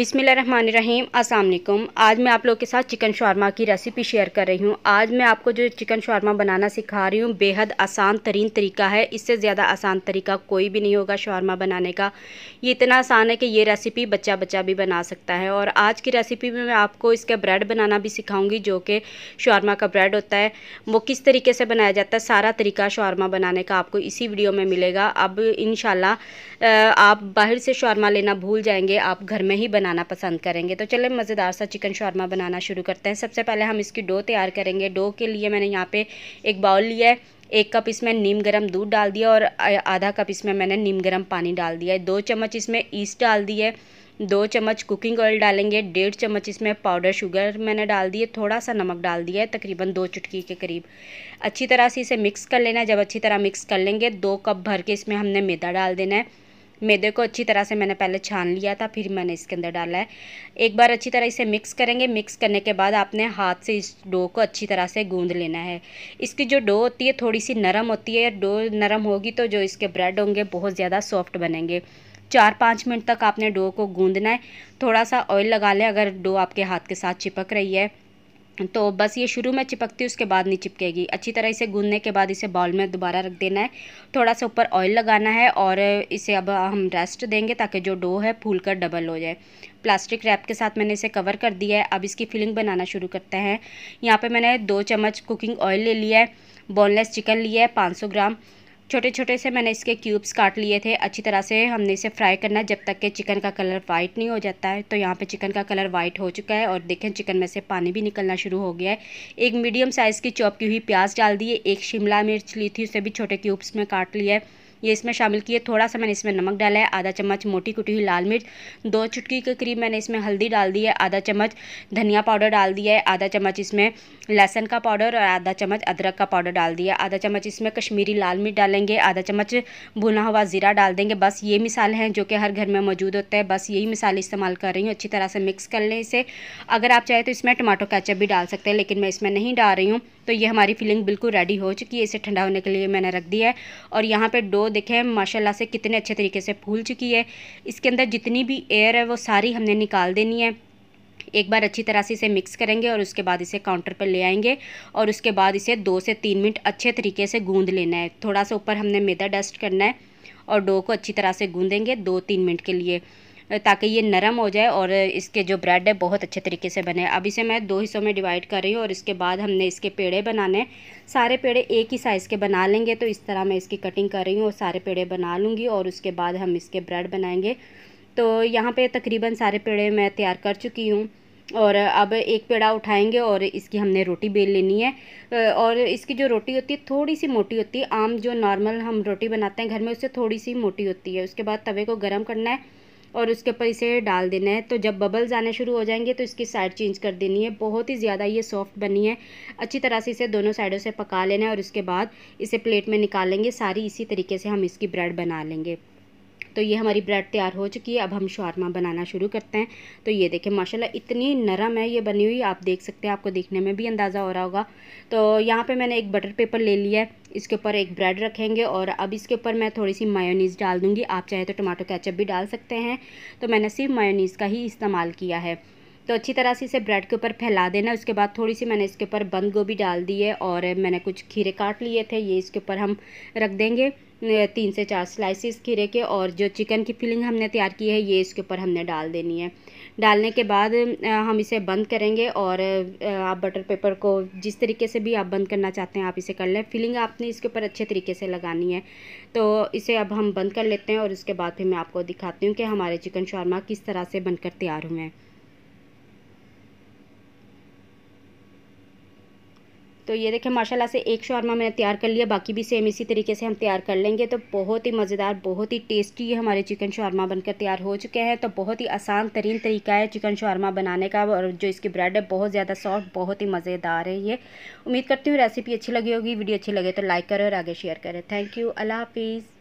बिसमिल अस्सलाम वालेकुम आज मैं आप लोग के साथ चिकन शौरमा की रेसिपी शेयर कर रही हूँ आज मैं आपको जो चिकन शौरमा बनाना सिखा रही हूँ बेहद आसान तरीन तरीका है इससे ज़्यादा आसान तरीका कोई भी नहीं होगा शौरमा बनाने का ये इतना आसान है कि ये रेसिपी बच्चा बच्चा भी बना सकता है और आज की रेसिपी में मैं आपको इसका ब्रेड बनाना भी सिखाऊँगी जो कि शौरमा का ब्रेड होता है वो किस तरीके से बनाया जाता है सारा तरीका शौरमा बनाने का आपको इसी वीडियो में मिलेगा अब इन आप बाहर से शौरमा लेना भूल जाएंगे आप घर में ही बनाना पसंद करेंगे तो चलिए मज़ेदार सा चिकन शॉर्मा बनाना शुरू करते हैं सबसे पहले हम इसकी डो तैयार करेंगे डो के लिए मैंने यहाँ पे एक बाउल लिया है एक कप इसमें नीम गरम दूध डाल दिया और आधा कप इसमें मैंने नीम गरम पानी डाल दिया है दो चम्मच इसमें ईस्ट डाल दी है दो चम्मच कुकिंग ऑयल डालेंगे डेढ़ चम्मच इसमें पाउडर शुगर मैंने डाल दिए थोड़ा सा नमक डाल दिया है तकरीबन दो चुटकी के करीब अच्छी तरह से इसे मिक्स कर लेना है जब अच्छी तरह मिक्स कर लेंगे दो कप भर के इसमें हमने मैदा डाल देना है मैदे को अच्छी तरह से मैंने पहले छान लिया था फिर मैंने इसके अंदर डाला है एक बार अच्छी तरह इसे मिक्स करेंगे मिक्स करने के बाद आपने हाथ से इस डो को अच्छी तरह से गूंद लेना है इसकी जो डो होती है थोड़ी सी नरम होती है डो नरम होगी तो जो इसके ब्रेड होंगे बहुत ज़्यादा सॉफ्ट बनेंगे चार पाँच मिनट तक आपने डो को गूँधना है थोड़ा सा ऑयल लगा लें अगर डो आपके हाथ के साथ चिपक रही है तो बस ये शुरू में चिपकती उसके बाद नहीं चिपकेगी अच्छी तरह इसे गूंदने के बाद इसे बाउल में दोबारा रख देना है थोड़ा सा ऊपर ऑयल लगाना है और इसे अब हम रेस्ट देंगे ताकि जो डो है फूल कर डबल हो जाए प्लास्टिक रैप के साथ मैंने इसे कवर कर दिया है अब इसकी फिलिंग बनाना शुरू करते हैं यहाँ पर मैंने दो चम्मच कुकिंग ऑयल ले लिया है बोनलेस चिकन लिया है पाँच ग्राम छोटे छोटे से मैंने इसके क्यूब्स काट लिए थे अच्छी तरह से हमने इसे फ्राई करना जब तक के चिकन का कलर वाइट नहीं हो जाता है तो यहाँ पे चिकन का कलर वाइट हो चुका है और देखें चिकन में से पानी भी निकलना शुरू हो गया है एक मीडियम साइज़ की चॉप की हुई प्याज डाल दी है एक शिमला मिर्च ली थी उसे भी छोटे क्यूब्स में काट लिया है ये इसमें शामिल किए थोड़ा सा मैंने इसमें नमक डाला है आधा चम्मच मोटी कुटी हुई लाल मिर्च दो चुटकी के करीब मैंने इसमें हल्दी डाल दी है आधा चम्मच धनिया पाउडर डाल दिया है आधा चम्मच इसमें लहसन का पाउडर और आधा चम्मच अदरक का पाउडर डाल दिया आधा चम्मच इसमें कश्मीरी लाल मिर्च डालेंगे आधा चम्मच भुना हुआ ज़ीरा डाल देंगे बस ये मिसाल हैं जो कि हर घर में मौजूद होता है बस यही मिसाल इस्तेमाल कर रही हूँ अच्छी तरह से मिक्स कर लें इसे अगर आप चाहें तो इसमें टमाटो कैचअप भी डाल सकते हैं लेकिन मैं इसमें नहीं डाल रही हूँ तो ये हमारी फिलिंग बिल्कुल रेडी हो चुकी है इसे ठंडा होने के लिए मैंने रख दिया है और यहाँ पर डो देखें माशाल्लाह से कितने अच्छे तरीके से फूल चुकी है इसके अंदर जितनी भी एयर है वो सारी हमने निकाल देनी है एक बार अच्छी तरह से इसे मिक्स करेंगे और उसके बाद इसे काउंटर पर ले आएंगे और उसके बाद इसे दो से तीन मिनट अच्छे तरीके से गूँध लेना है थोड़ा सा ऊपर हमने मैदा डस्ट करना है और डो को अच्छी तरह से गूँधेंगे दो तीन मिनट के लिए ताकि ये नरम हो जाए और इसके जो ब्रेड है बहुत अच्छे तरीके से बने अब इसे मैं दो हिस्सों में डिवाइड कर रही हूँ और इसके बाद हमने इसके पेड़े बनाने सारे पेड़े एक ही साइज़ के बना लेंगे तो इस तरह मैं इसकी कटिंग कर रही हूँ और सारे पेड़े बना लूँगी और उसके बाद हम इसके ब्रेड बनाएँगे तो यहाँ पर तकरीबन सारे पेड़े मैं तैयार कर चुकी हूँ और अब एक पेड़ा उठाएंगे और इसकी हमने रोटी बेल लेनी है और इसकी जो रोटी होती है थोड़ी सी मोटी होती है आम जो नॉर्मल हम रोटी बनाते हैं घर में उससे थोड़ी सी मोटी होती है उसके बाद तवे को गर्म करना है और उसके ऊपर इसे डाल देना है तो जब बबल्स आने शुरू हो जाएंगे तो इसकी साइड चेंज कर देनी है बहुत ही ज़्यादा ये सॉफ्ट बनी है अच्छी तरह से इसे दोनों साइडों से पका लेना है और उसके बाद इसे प्लेट में निकालेंगे सारी इसी तरीके से हम इसकी ब्रेड बना लेंगे तो ये हमारी ब्रेड तैयार हो चुकी है अब हम शौरमा बनाना शुरू करते हैं तो ये देखें माशाल्लाह इतनी नरम है ये बनी हुई आप देख सकते हैं आपको देखने में भी अंदाज़ा हो रहा होगा तो यहाँ पे मैंने एक बटर पेपर ले लिया है इसके ऊपर एक ब्रेड रखेंगे और अब इसके ऊपर मैं थोड़ी सी मायोनीज़ डाल दूँगी आप चाहे तो टमाटो कैचअप भी डाल सकते हैं तो मैंने सिर्फ मायोनीज़ का ही इस्तेमाल किया है तो अच्छी तरह से इसे ब्रेड के ऊपर फैला देना उसके बाद थोड़ी सी मैंने इसके ऊपर बंद गोभी डाल दी है और मैंने कुछ खीरे काट लिए थे ये इसके ऊपर हम रख देंगे तीन से चार स्लाइसिस खीरे के और जो चिकन की फिलिंग हमने तैयार की है ये इसके ऊपर हमने डाल देनी है डालने के बाद हम इसे बंद करेंगे और आप बटर पेपर को जिस तरीके से भी आप बंद करना चाहते हैं आप इसे कर लें फिलिंग आपने इसके ऊपर अच्छे तरीके से लगानी है तो इसे अब हम बंद कर लेते हैं और उसके बाद फिर मैं आपको दिखाती हूँ कि हमारे चिकन शॉर्मा किस तरह से बनकर तैयार हुए हैं तो ये देखें माशाल्लाह से एक शौरमा मैंने तैयार कर लिया बाकी भी सेम इसी तरीके से हम तैयार कर लेंगे तो बहुत ही मज़ेदार बहुत ही टेस्टी ये हमारे चिकन शौरमा बनकर तैयार हो चुके हैं तो बहुत ही आसान तरीन तरीका है चिकन शौरमा बनाने का और जो इसकी ब्रेड है बहुत ज़्यादा सॉफ्ट बहुत ही मज़ेदार है ये उम्मीद करती हूँ रेसिपी अच्छी लगी होगी वीडियो अच्छी लगे तो लाइक करें और आगे शेयर करें थैंक यू अल्लाह हाफिज़